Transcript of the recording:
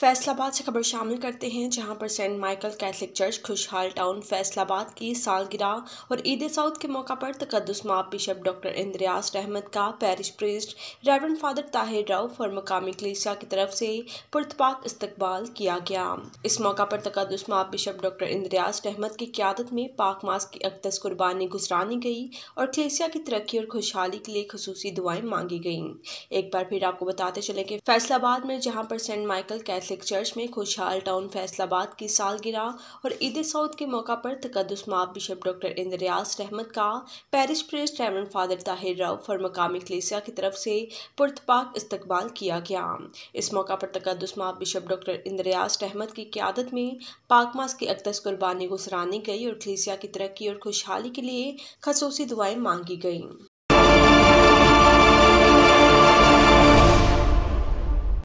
फैसलाबाद से खबर शामिल करते हैं जहां पर saint Michael Catholic church Khushhal town Faisalabad की सालगिरह और ईद साउथ के मौका पर तकदस माप बिशप डॉक्टर इंद्रयास रहमत का parish priest reverend father Tahir Rauf और मकामी कलीसिया की तरफ से पुरतपाक इस्तकबाल किया गया इस मौका पर तकदस माप बिशप डॉक्टर इंद्रयास रहमत की क्यादत में पाक मास की अकदस कुर्बानी गुजरानी गई और कलेसिया की तरक्की और खुशहाली के लिए खसूसी दुआएं मांगी गई एक बार फिर आपको बताते चले कि फैसलाबाद में जहाँ पर saint Michael Catholic Catholic church में खुशहाल टाउन फैसलाबाद की सालगिरह और ईद सऊद के मौका पर तकदस माप बिशप डॉक्टर इंद्रयास रहमत का parish priest reverend father Tahir Rauf और मकामी कलेसिया की तरफ से पुरतपाक इस्तकबाल किया गया इस मौका पर तकदस माप बिशप डॉक्टर इंद्रयास रहमत की क्यादत में पाकमास की अकदस कुर्बानी को सराहनी गई और कलेसिया की तरक्की और खुशहाली के लिए खसूसी दुआएँ मांगी गईं